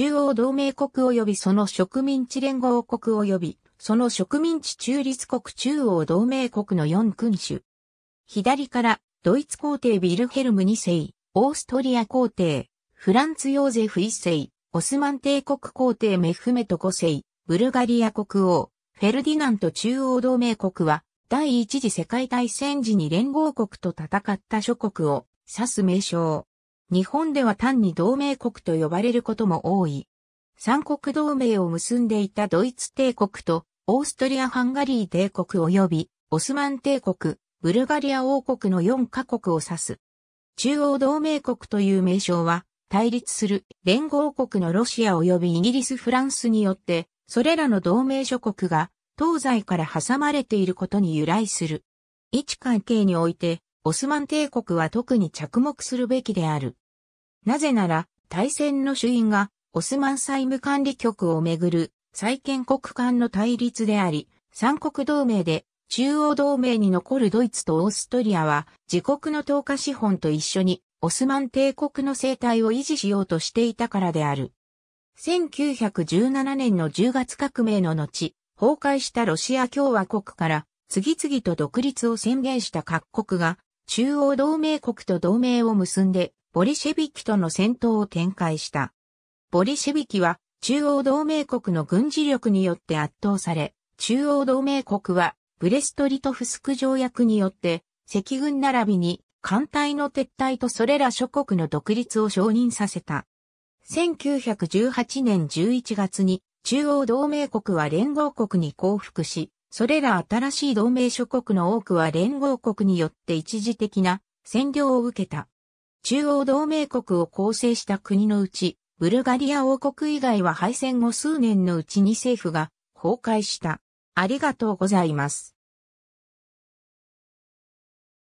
中央同盟国及びその植民地連合国及びその植民地中立国中央同盟国の4君主。左からドイツ皇帝ビルヘルム2世、オーストリア皇帝、フランツ・ヨーゼフ1世、オスマン帝国皇帝メフメト5世、ブルガリア国王、フェルディナント中央同盟国は、第一次世界大戦時に連合国と戦った諸国を指す名称。日本では単に同盟国と呼ばれることも多い。三国同盟を結んでいたドイツ帝国とオーストリア・ハンガリー帝国及びオスマン帝国、ブルガリア王国の4カ国を指す。中央同盟国という名称は対立する連合国のロシア及びイギリス・フランスによってそれらの同盟諸国が東西から挟まれていることに由来する。位置関係においてオスマン帝国は特に着目するべきである。なぜなら、大戦の主因が、オスマン債務管理局をめぐる、債権国間の対立であり、三国同盟で、中央同盟に残るドイツとオーストリアは、自国の投下資本と一緒に、オスマン帝国の生態を維持しようとしていたからである。1917年の10月革命の後、崩壊したロシア共和国から次々と独立を宣言した各国が中央同盟国と同盟を結んで、ボリシェビキとの戦闘を展開した。ボリシェビキは、中央同盟国の軍事力によって圧倒され、中央同盟国は、ブレストリトフスク条約によって、赤軍並びに、艦隊の撤退とそれら諸国の独立を承認させた。1918年11月に、中央同盟国は連合国に降伏し、それら新しい同盟諸国の多くは連合国によって一時的な占領を受けた。中央同盟国を構成した国のうち、ブルガリア王国以外は敗戦後数年のうちに政府が崩壊した。ありがとうございます。